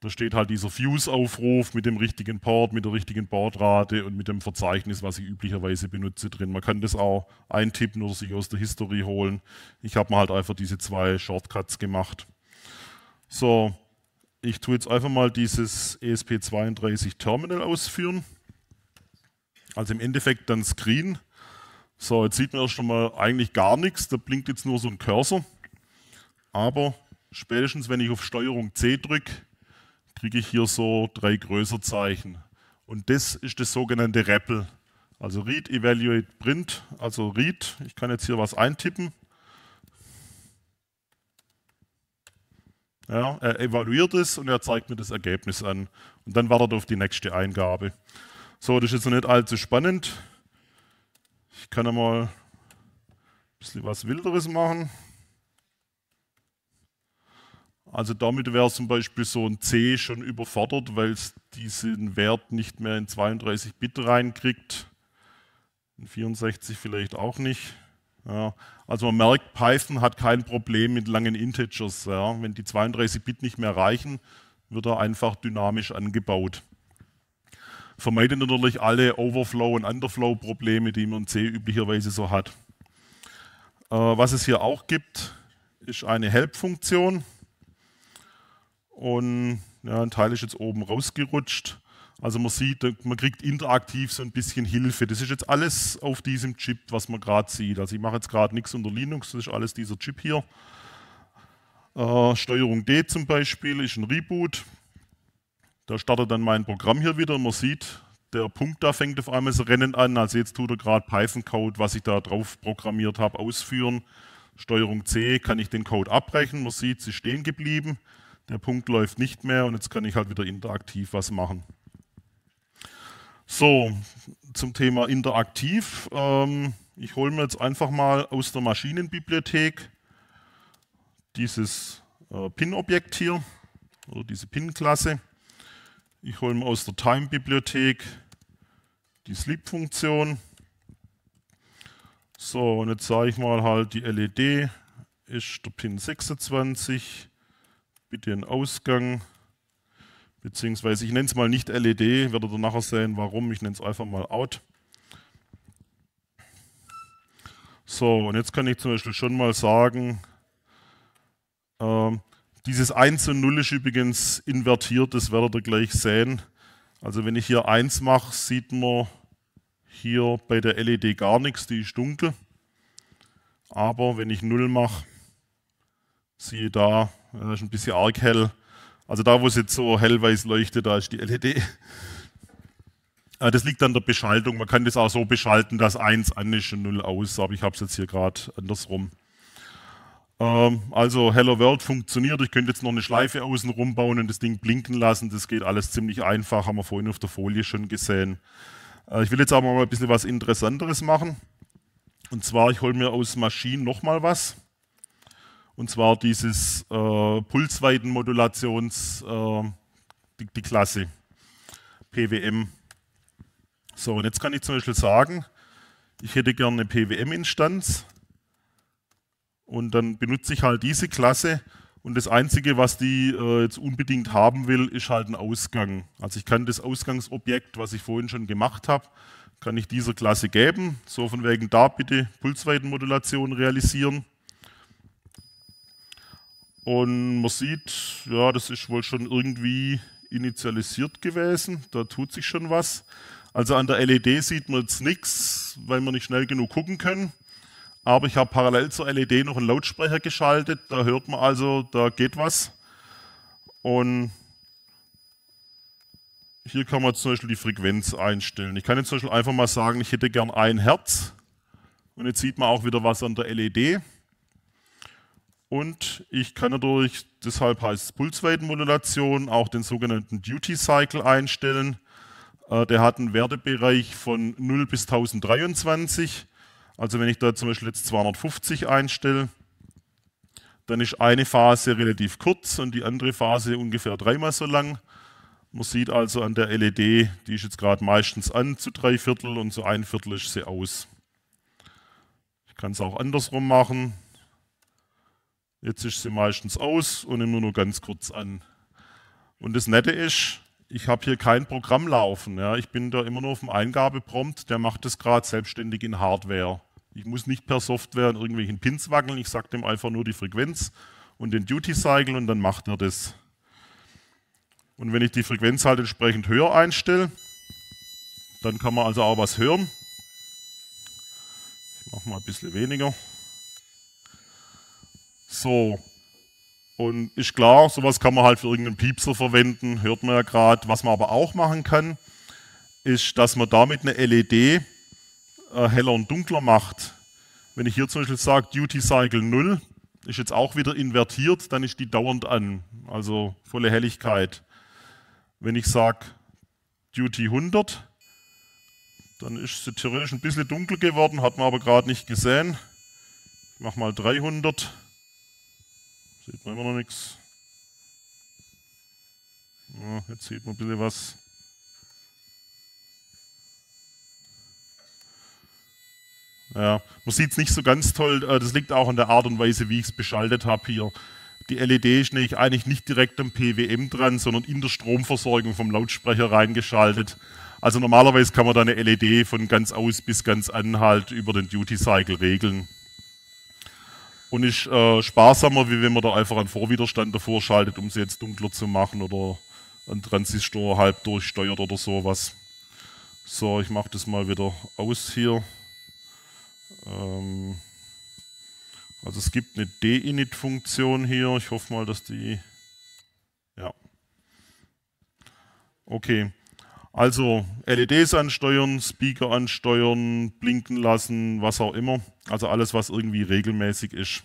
Da steht halt dieser Fuse-Aufruf mit dem richtigen Port, mit der richtigen Portrate und mit dem Verzeichnis, was ich üblicherweise benutze, drin. Man kann das auch eintippen oder sich aus der History holen. Ich habe mir halt einfach diese zwei Shortcuts gemacht. So, ich tue jetzt einfach mal dieses ESP32 Terminal ausführen. Also im Endeffekt dann Screen. So, jetzt sieht man erst mal eigentlich gar nichts. Da blinkt jetzt nur so ein Cursor. Aber spätestens, wenn ich auf Steuerung C drücke, kriege ich hier so drei Größerzeichen. Und das ist das sogenannte REPL. Also Read, Evaluate, Print. Also Read, ich kann jetzt hier was eintippen. Ja, er evaluiert es und er zeigt mir das Ergebnis an. Und dann wartet er auf die nächste Eingabe. So, das ist jetzt noch nicht allzu spannend. Ich kann einmal ein bisschen was Wilderes machen. Also damit wäre zum Beispiel so ein C schon überfordert, weil es diesen Wert nicht mehr in 32 Bit reinkriegt. In 64 vielleicht auch nicht. Ja, also man merkt, Python hat kein Problem mit langen Integers. Ja. Wenn die 32 Bit nicht mehr reichen, wird er einfach dynamisch angebaut vermeidet natürlich alle Overflow- und Underflow-Probleme, die man in C üblicherweise so hat. Äh, was es hier auch gibt, ist eine Help-Funktion. Und ja, ein Teil ist jetzt oben rausgerutscht. Also man sieht, man kriegt interaktiv so ein bisschen Hilfe. Das ist jetzt alles auf diesem Chip, was man gerade sieht. Also ich mache jetzt gerade nichts unter Linux, das ist alles dieser Chip hier. Äh, Steuerung D zum Beispiel ist ein Reboot. Da startet dann mein Programm hier wieder und man sieht, der Punkt da fängt auf einmal das Rennen an. Also jetzt tut er gerade Python-Code, was ich da drauf programmiert habe, ausführen. Steuerung C kann ich den Code abbrechen. Man sieht, sie stehen geblieben. Der Punkt läuft nicht mehr und jetzt kann ich halt wieder interaktiv was machen. So, zum Thema interaktiv. Ähm, ich hole mir jetzt einfach mal aus der Maschinenbibliothek dieses äh, Pin-Objekt hier oder diese Pin-Klasse. Ich hole mir aus der Time-Bibliothek die Sleep-Funktion. So, und jetzt sage ich mal halt, die LED ist der Pin 26, bitte den Ausgang, beziehungsweise ich nenne es mal nicht LED, werdet ihr nachher sehen, warum, ich nenne es einfach mal Out. So, und jetzt kann ich zum Beispiel schon mal sagen, ähm, dieses 1 und 0 ist übrigens invertiert, das werdet ihr gleich sehen. Also wenn ich hier 1 mache, sieht man hier bei der LED gar nichts, die ist dunkel. Aber wenn ich 0 mache, siehe da, das ist ein bisschen arg hell. Also da, wo es jetzt so hellweiß leuchtet, da ist die LED. Das liegt an der Beschaltung. Man kann das auch so beschalten, dass 1 an ist und 0 aus, aber ich habe es jetzt hier gerade andersrum. Ähm, also Hello World funktioniert. Ich könnte jetzt noch eine Schleife außen rumbauen und das Ding blinken lassen. Das geht alles ziemlich einfach, haben wir vorhin auf der Folie schon gesehen. Äh, ich will jetzt aber mal ein bisschen was Interessanteres machen. Und zwar, ich hole mir aus Maschinen nochmal was. Und zwar dieses äh, Pulsweitenmodulations, äh, die, die Klasse, PWM. So, und jetzt kann ich zum Beispiel sagen, ich hätte gerne eine PWM-Instanz. Und dann benutze ich halt diese Klasse und das Einzige, was die äh, jetzt unbedingt haben will, ist halt ein Ausgang. Also ich kann das Ausgangsobjekt, was ich vorhin schon gemacht habe, kann ich dieser Klasse geben. So von wegen da bitte Pulsweitenmodulation realisieren. Und man sieht, ja, das ist wohl schon irgendwie initialisiert gewesen. Da tut sich schon was. Also an der LED sieht man jetzt nichts, weil wir nicht schnell genug gucken können aber ich habe parallel zur LED noch einen Lautsprecher geschaltet. Da hört man also, da geht was. Und hier kann man zum Beispiel die Frequenz einstellen. Ich kann jetzt zum Beispiel einfach mal sagen, ich hätte gern ein Hertz. Und jetzt sieht man auch wieder was an der LED. Und ich kann natürlich, deshalb heißt es Pulsweitenmodulation, auch den sogenannten Duty Cycle einstellen. Äh, der hat einen Wertebereich von 0 bis 1023. Also wenn ich da zum Beispiel jetzt 250 einstelle, dann ist eine Phase relativ kurz und die andere Phase ungefähr dreimal so lang. Man sieht also an der LED, die ist jetzt gerade meistens an zu drei Viertel und zu ein Viertel ist sie aus. Ich kann es auch andersrum machen. Jetzt ist sie meistens aus und nur noch ganz kurz an. Und das Nette ist, ich habe hier kein Programm laufen. Ja. Ich bin da immer nur auf dem Eingabeprompt, der macht das gerade selbstständig in Hardware. Ich muss nicht per Software in irgendwelchen Pins wackeln, ich sage dem einfach nur die Frequenz und den Duty Cycle und dann macht er das. Und wenn ich die Frequenz halt entsprechend höher einstelle, dann kann man also auch was hören. Ich mache mal ein bisschen weniger. So, und ist klar, sowas kann man halt für irgendeinen Piepser verwenden, hört man ja gerade. Was man aber auch machen kann, ist, dass man damit eine LED äh, heller und dunkler macht. Wenn ich hier zum Beispiel sage, Duty Cycle 0 ist jetzt auch wieder invertiert, dann ist die dauernd an, also volle Helligkeit. Wenn ich sage Duty 100, dann ist sie theoretisch ein bisschen dunkel geworden, hat man aber gerade nicht gesehen. Ich mache mal 300. Sieht man immer noch nichts. Ja, jetzt sieht man ein bisschen was. Ja, man sieht es nicht so ganz toll, äh, das liegt auch an der Art und Weise, wie ich es beschaltet habe hier. Die LED ist nämlich eigentlich nicht direkt am PWM dran, sondern in der Stromversorgung vom Lautsprecher reingeschaltet. Also normalerweise kann man da eine LED von ganz aus bis ganz an halt über den Duty Cycle regeln. Und ist äh, sparsamer, wie wenn man da einfach einen Vorwiderstand davor schaltet, um sie jetzt dunkler zu machen oder einen Transistor halb durchsteuert oder sowas. So, ich mache das mal wieder aus hier. Ähm, also es gibt eine deinit-Funktion hier. Ich hoffe mal, dass die... Ja. Okay. Also LEDs ansteuern, Speaker ansteuern, blinken lassen, was auch immer. Also alles, was irgendwie regelmäßig ist.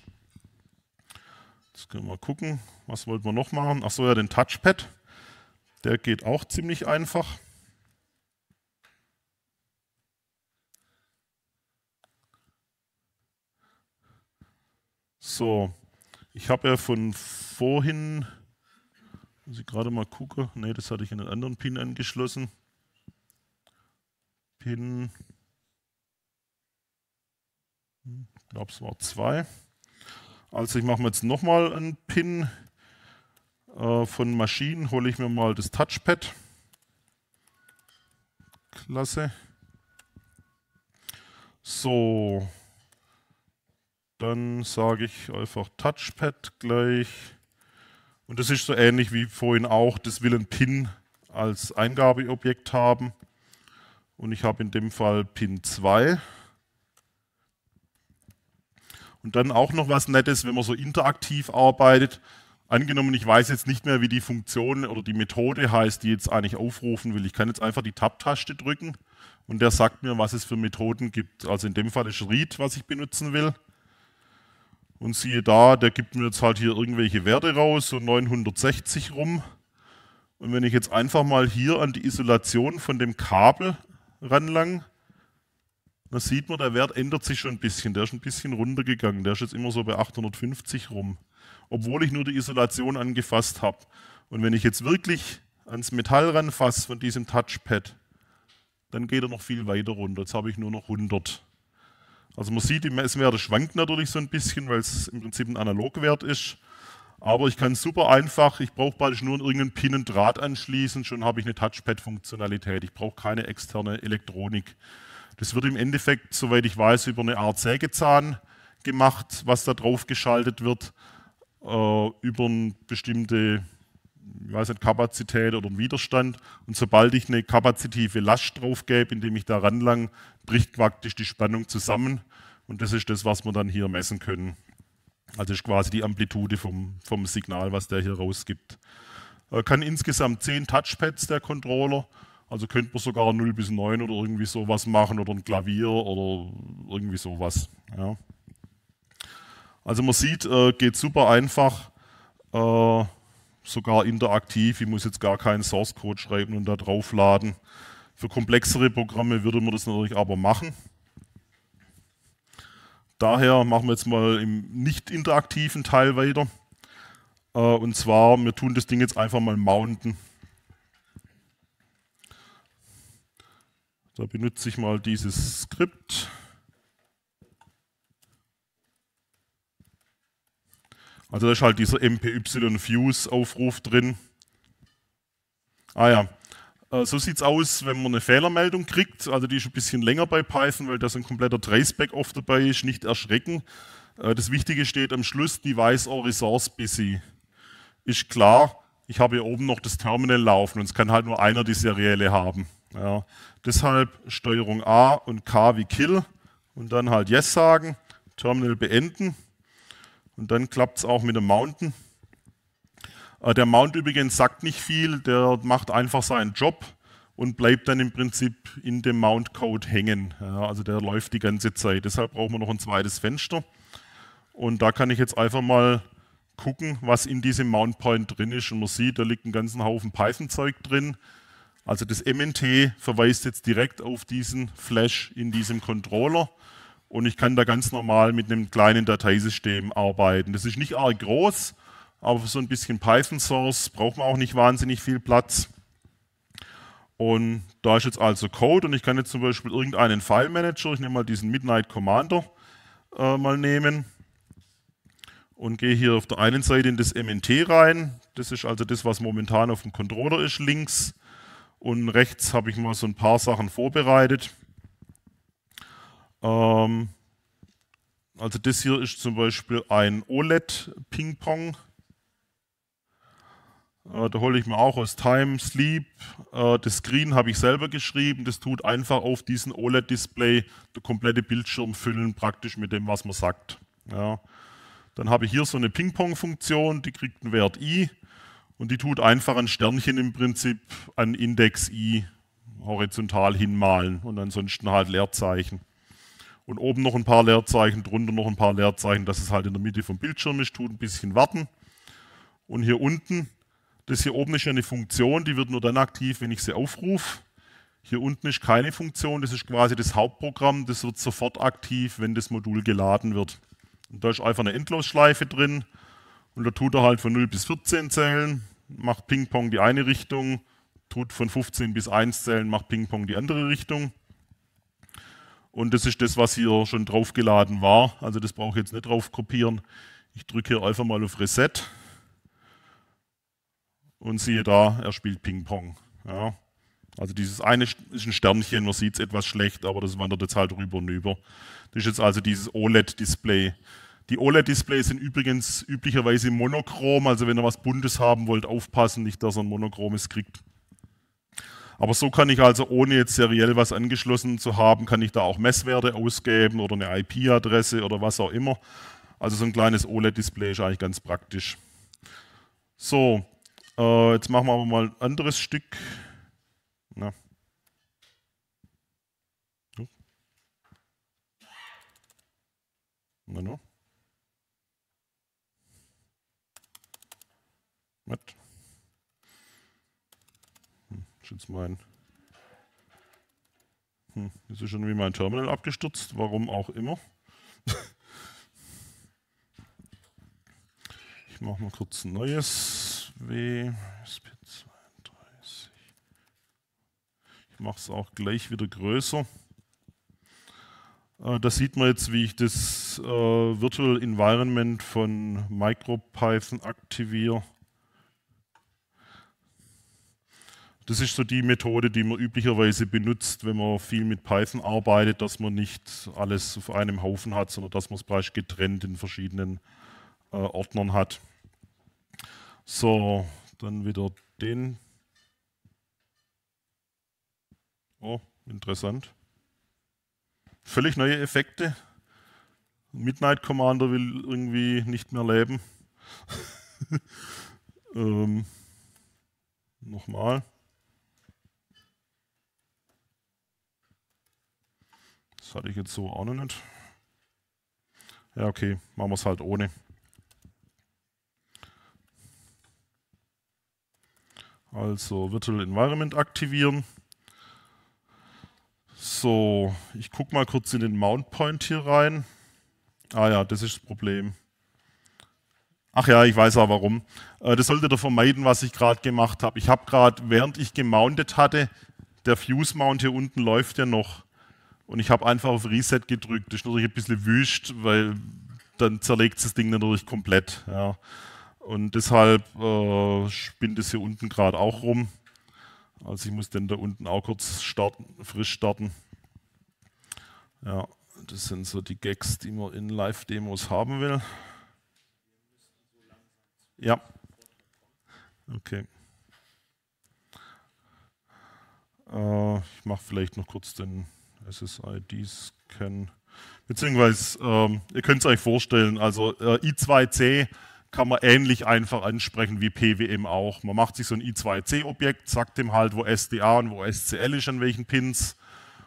Jetzt können wir gucken, was wollten wir noch machen. Achso, ja, den Touchpad. Der geht auch ziemlich einfach. So, ich habe ja von vorhin, muss ich gerade mal gucken, Ne, das hatte ich in einen anderen Pin angeschlossen. Pin, hm, ich glaube es war zwei. Also ich mache mir jetzt nochmal einen Pin äh, von Maschinen, hole ich mir mal das Touchpad. Klasse. So, dann sage ich einfach Touchpad gleich. Und das ist so ähnlich wie vorhin auch, das will ein Pin als Eingabeobjekt haben. Und ich habe in dem Fall Pin 2. Und dann auch noch was Nettes, wenn man so interaktiv arbeitet. Angenommen, ich weiß jetzt nicht mehr, wie die Funktion oder die Methode heißt, die jetzt eigentlich aufrufen will. Ich kann jetzt einfach die Tab-Taste drücken und der sagt mir, was es für Methoden gibt. Also in dem Fall ist Read, was ich benutzen will. Und siehe da, der gibt mir jetzt halt hier irgendwelche Werte raus, so 960 rum. Und wenn ich jetzt einfach mal hier an die Isolation von dem Kabel ranlang, dann sieht man, der Wert ändert sich schon ein bisschen. Der ist ein bisschen runtergegangen. Der ist jetzt immer so bei 850 rum. Obwohl ich nur die Isolation angefasst habe. Und wenn ich jetzt wirklich ans Metall ranfasse von diesem Touchpad, dann geht er noch viel weiter runter. Jetzt habe ich nur noch 100. Also man sieht, die Messwerte schwanken natürlich so ein bisschen, weil es im Prinzip ein Analogwert ist. Aber ich kann super einfach, ich brauche praktisch nur irgendeinen Pin und Draht anschließen, schon habe ich eine Touchpad-Funktionalität. Ich brauche keine externe Elektronik. Das wird im Endeffekt, soweit ich weiß, über eine Art Sägezahn gemacht, was da drauf geschaltet wird, äh, über eine bestimmte weiß nicht, Kapazität oder einen Widerstand. Und sobald ich eine kapazitive Last drauf gebe, indem ich da ranlang, bricht praktisch die Spannung zusammen. Und das ist das, was wir dann hier messen können. Also ist quasi die Amplitude vom, vom Signal, was der hier rausgibt. Er äh, kann insgesamt zehn Touchpads der Controller. Also könnte man sogar 0 bis 9 oder irgendwie sowas machen oder ein Klavier oder irgendwie sowas. Ja. Also man sieht, äh, geht super einfach. Äh, sogar interaktiv. Ich muss jetzt gar keinen Source Code schreiben und da draufladen. Für komplexere Programme würde man das natürlich aber machen. Daher machen wir jetzt mal im nicht interaktiven Teil weiter. Äh, und zwar, wir tun das Ding jetzt einfach mal mounten. Da benutze ich mal dieses Skript. Also da ist halt dieser MPY-Fuse-Aufruf drin. Ah ja, äh, so sieht es aus, wenn man eine Fehlermeldung kriegt. Also die ist ein bisschen länger bei Python, weil da so ein kompletter Traceback oft dabei ist. Nicht erschrecken. Äh, das Wichtige steht am Schluss, Device or Resource Busy. Ist klar, ich habe hier oben noch das Terminal laufen und es kann halt nur einer die Serielle haben. Ja. Deshalb Steuerung A und K wie Kill und dann halt Yes sagen, Terminal beenden. Und dann klappt es auch mit dem Mountain. Äh, der Mount übrigens sagt nicht viel, der macht einfach seinen Job und bleibt dann im Prinzip in dem Mount-Code hängen. Also der läuft die ganze Zeit. Deshalb brauchen wir noch ein zweites Fenster. Und da kann ich jetzt einfach mal gucken, was in diesem Mount-Point drin ist. Und man sieht, da liegt ein ganzen Haufen Python-Zeug drin. Also das MNT verweist jetzt direkt auf diesen Flash in diesem Controller und ich kann da ganz normal mit einem kleinen Dateisystem arbeiten. Das ist nicht arg groß, aber für so ein bisschen Python-Source braucht man auch nicht wahnsinnig viel Platz. Und da ist jetzt also Code und ich kann jetzt zum Beispiel irgendeinen File-Manager, ich nehme mal diesen Midnight Commander, äh, mal nehmen und gehe hier auf der einen Seite in das MNT rein. Das ist also das, was momentan auf dem Controller ist, links. Und rechts habe ich mal so ein paar Sachen vorbereitet. Ähm, also das hier ist zum Beispiel ein OLED-Ping-Pong. Äh, da hole ich mir auch aus Time, Sleep. Äh, das Screen habe ich selber geschrieben. Das tut einfach auf diesen OLED-Display der komplette Bildschirm füllen, praktisch mit dem, was man sagt. Ja. Dann habe ich hier so eine Ping-Pong-Funktion, die kriegt einen Wert i und die tut einfach ein Sternchen im Prinzip an Index i horizontal hinmalen und ansonsten halt Leerzeichen und oben noch ein paar Leerzeichen, drunter noch ein paar Leerzeichen, dass es halt in der Mitte vom Bildschirm ist, tut ein bisschen warten. Und hier unten, das hier oben ist ja eine Funktion, die wird nur dann aktiv, wenn ich sie aufrufe. Hier unten ist keine Funktion, das ist quasi das Hauptprogramm, das wird sofort aktiv, wenn das Modul geladen wird. Und da ist einfach eine Endlosschleife drin und da tut er halt von 0 bis 14 Zellen, macht Ping-Pong die eine Richtung, tut von 15 bis 1 Zellen, macht Ping-Pong die andere Richtung. Und das ist das, was hier schon draufgeladen war. Also das brauche ich jetzt nicht drauf kopieren. Ich drücke hier einfach mal auf Reset. Und siehe da, er spielt Ping-Pong. Ja. Also dieses eine ist ein Sternchen, man sieht es etwas schlecht, aber das wandert jetzt halt rüber und über. Das ist jetzt also dieses OLED-Display. Die OLED-Displays sind übrigens üblicherweise monochrom, also wenn ihr was Buntes haben wollt, aufpassen, nicht, dass ihr ein monochromes kriegt. Aber so kann ich also, ohne jetzt seriell was angeschlossen zu haben, kann ich da auch Messwerte ausgeben oder eine IP-Adresse oder was auch immer. Also so ein kleines OLED-Display ist eigentlich ganz praktisch. So, äh, jetzt machen wir aber mal ein anderes Stück. Na. Na, na. Ist jetzt mein. Hm, jetzt ist schon wie mein Terminal abgestürzt, warum auch immer. ich mache mal kurz ein neues WSP32. Ich mache es auch gleich wieder größer. Äh, da sieht man jetzt, wie ich das äh, Virtual Environment von MicroPython aktiviere. Das ist so die Methode, die man üblicherweise benutzt, wenn man viel mit Python arbeitet, dass man nicht alles auf einem Haufen hat, sondern dass man es gleich getrennt in verschiedenen äh, Ordnern hat. So, dann wieder den. Oh, interessant. Völlig neue Effekte. Midnight Commander will irgendwie nicht mehr leben. [LAUGHS] ähm, nochmal. Das hatte ich jetzt so auch noch nicht. Ja, okay, machen wir es halt ohne. Also Virtual Environment aktivieren. So, ich gucke mal kurz in den Mount Point hier rein. Ah ja, das ist das Problem. Ach ja, ich weiß auch warum. Äh, das solltet ihr vermeiden, was ich gerade gemacht habe. Ich habe gerade, während ich gemountet hatte, der Fuse Mount hier unten läuft ja noch. Und ich habe einfach auf Reset gedrückt. Das ist natürlich ein bisschen wüst, weil dann zerlegt das Ding natürlich komplett. Ja. Und deshalb äh, spinnt es hier unten gerade auch rum. Also ich muss den da unten auch kurz starten, frisch starten. Ja, das sind so die Gags, die man in Live-Demos haben will. Ja. Okay. Äh, ich mache vielleicht noch kurz den SSID-Scan. Beziehungsweise, ähm, ihr könnt es euch vorstellen, also äh, I2C kann man ähnlich einfach ansprechen wie PWM auch. Man macht sich so ein I2C-Objekt, sagt dem halt, wo SDA und wo SCL ist, an welchen Pins.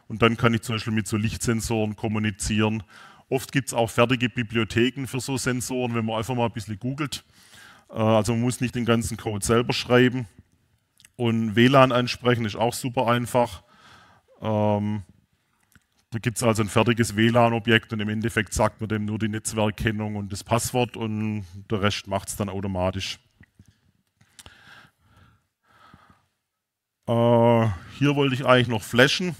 Und dann kann ich zum Beispiel mit so Lichtsensoren kommunizieren. Oft gibt es auch fertige Bibliotheken für so Sensoren, wenn man einfach mal ein bisschen googelt. Äh, also man muss nicht den ganzen Code selber schreiben. Und WLAN ansprechen ist auch super einfach. Ähm, da gibt es also ein fertiges WLAN-Objekt und im Endeffekt sagt man dem nur die Netzwerkkennung und das Passwort und der Rest macht es dann automatisch. Äh, hier wollte ich eigentlich noch flashen.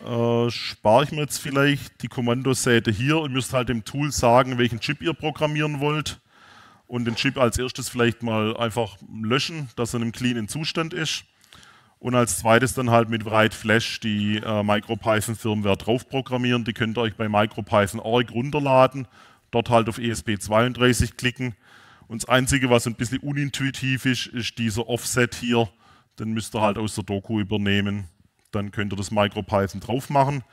Äh, spare ich mir jetzt vielleicht die Kommandosäte hier. Ihr müsst halt dem Tool sagen, welchen Chip ihr programmieren wollt und den Chip als erstes vielleicht mal einfach löschen, dass er in einem cleanen Zustand ist. Und als zweites dann halt mit Write Flash die äh, MicroPython-Firmware drauf programmieren. Die könnt ihr euch bei MicroPython.org runterladen, dort halt auf ESP32 klicken. Und das Einzige, was ein bisschen unintuitiv ist, ist dieser Offset hier. Den müsst ihr halt aus der Doku übernehmen. Dann könnt ihr das MicroPython drauf machen.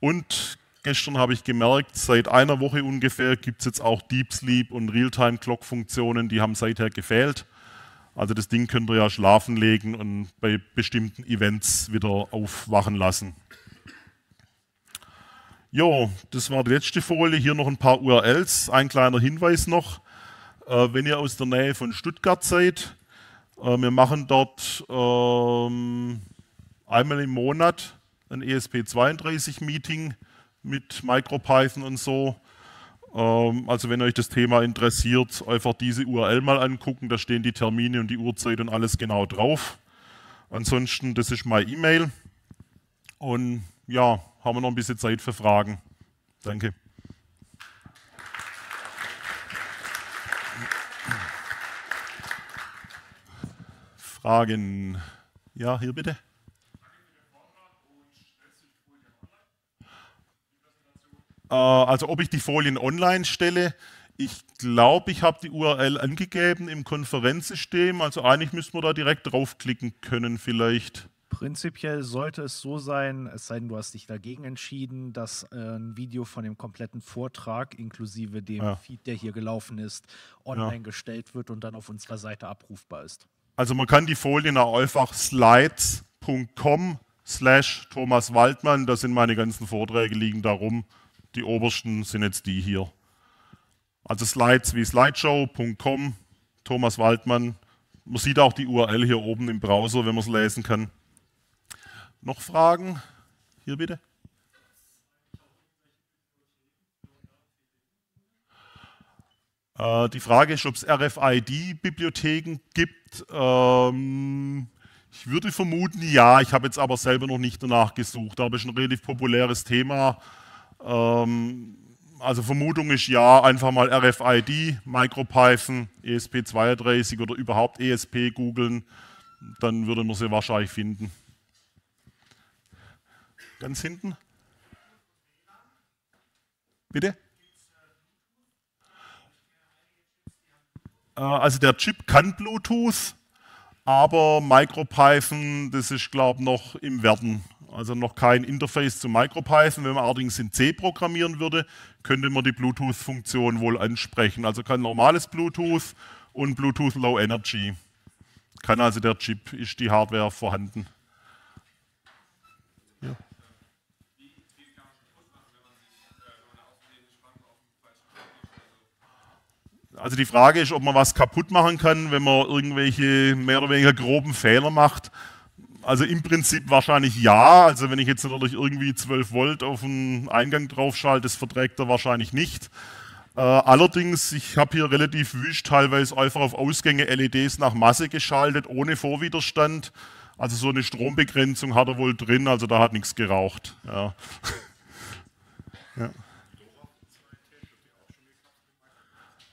Und gestern habe ich gemerkt, seit einer Woche ungefähr gibt es jetzt auch Deep Sleep und Realtime-Clock-Funktionen, die haben seither gefehlt. Also das Ding könnt ihr ja schlafen legen und bei bestimmten Events wieder aufwachen lassen. Jo, das war die letzte Folie. Hier noch ein paar URLs. Ein kleiner Hinweis noch. Äh, wenn ihr aus der Nähe von Stuttgart seid, äh, wir machen dort ähm, einmal im Monat ein ESP32-Meeting mit MicroPython und so. Ähm, also wenn euch das Thema interessiert, einfach diese URL mal angucken, da stehen die Termine und die Uhrzeit und alles genau drauf. Ansonsten, das ist meine E-Mail und ja, haben wir noch ein bisschen Zeit für Fragen. Danke. Fragen? Ja, hier bitte. Äh, also ob ich die Folien online stelle. Ich glaube, ich habe die URL angegeben im Konferenzsystem. Also eigentlich müssen wir da direkt draufklicken können vielleicht. Prinzipiell sollte es so sein, es sei denn, du hast dich dagegen entschieden, dass äh, ein Video von dem kompletten Vortrag inklusive dem ja. Feed, der hier gelaufen ist, online ja. gestellt wird und dann auf unserer Seite abrufbar ist. Also man kann die Folien auch einfach slides.com slash Thomas Waldmann, da sind meine ganzen Vorträge liegen darum. rum die obersten sind jetzt die hier. Also Slides wie slideshow.com, Thomas Waldmann. Man sieht auch die URL hier oben im Browser, wenn man es lesen kann. Noch Fragen? Hier bitte. Äh, die Frage ist, ob es RFID-Bibliotheken gibt. Ähm, ich würde vermuten, ja. Ich habe jetzt aber selber noch nicht danach gesucht. Aber es ist ein relativ populäres Thema. Ähm, also Vermutung ist ja, einfach mal RFID, MicroPython, ESP32 oder überhaupt ESP googeln, dann würde man sie wahrscheinlich finden. Ganz hinten? Bitte? Äh, also der Chip kann Bluetooth, aber MicroPython, das ist glaube ich noch im Werden also noch kein Interface zu MicroPython. Wenn man allerdings in C programmieren würde, könnte man die Bluetooth-Funktion wohl ansprechen. Also kann normales Bluetooth und Bluetooth Low Energy. Kann also der Chip, ist die Hardware vorhanden. Ja. Äh, äh, also die Frage ist, ob man was kaputt machen kann, wenn man irgendwelche mehr oder weniger groben Fehler macht also im Prinzip wahrscheinlich ja. Also wenn ich jetzt natürlich irgendwie 12 Volt auf den Eingang drauf schalte, das verträgt er wahrscheinlich nicht. Äh, allerdings, ich habe hier relativ wisch teilweise einfach auf Ausgänge LEDs nach Masse geschaltet, ohne Vorwiderstand. Also so eine Strombegrenzung hat er wohl drin, also da hat nichts geraucht. Ja. [LAUGHS] ja.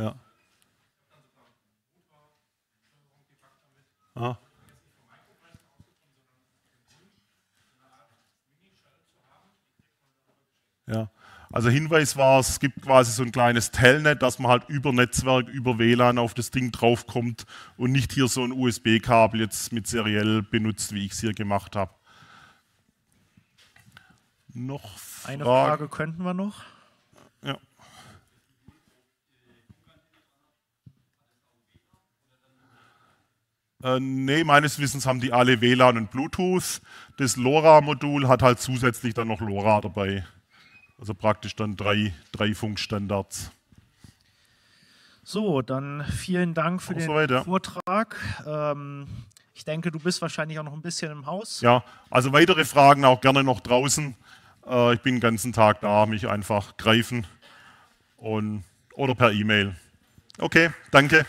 Ja. Ah. Ja. Also Hinweis war, es gibt quasi so ein kleines Telnet, dass man halt über Netzwerk, über WLAN auf das Ding draufkommt und nicht hier so ein USB-Kabel jetzt mit seriell benutzt, wie ich es hier gemacht habe. Noch Fragen? Eine Frage könnten wir noch. Äh, nee, meines Wissens haben die alle WLAN und Bluetooth. Das LoRa-Modul hat halt zusätzlich dann noch LoRa dabei. Also praktisch dann drei, drei Funkstandards. So, dann vielen Dank für so den Vortrag. Ähm, ich denke, du bist wahrscheinlich auch noch ein bisschen im Haus. Ja, also weitere Fragen auch gerne noch draußen. Äh, ich bin den ganzen Tag da, mich einfach greifen und, oder per E-Mail. Okay, danke.